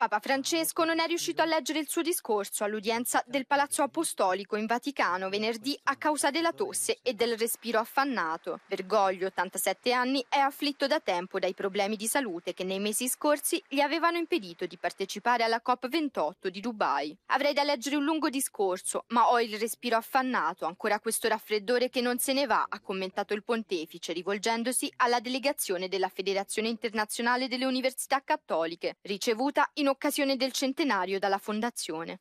Papa Francesco non è riuscito a leggere il suo discorso all'udienza del Palazzo Apostolico in Vaticano venerdì a causa della tosse e del respiro affannato. Bergoglio, 87 anni, è afflitto da tempo dai problemi di salute che nei mesi scorsi gli avevano impedito di partecipare alla COP28 di Dubai. Avrei da leggere un lungo discorso, ma ho il respiro affannato, ancora questo raffreddore che non se ne va, ha commentato il pontefice rivolgendosi alla delegazione della Federazione Internazionale delle Università Cattoliche, ricevuta in in occasione del centenario dalla fondazione.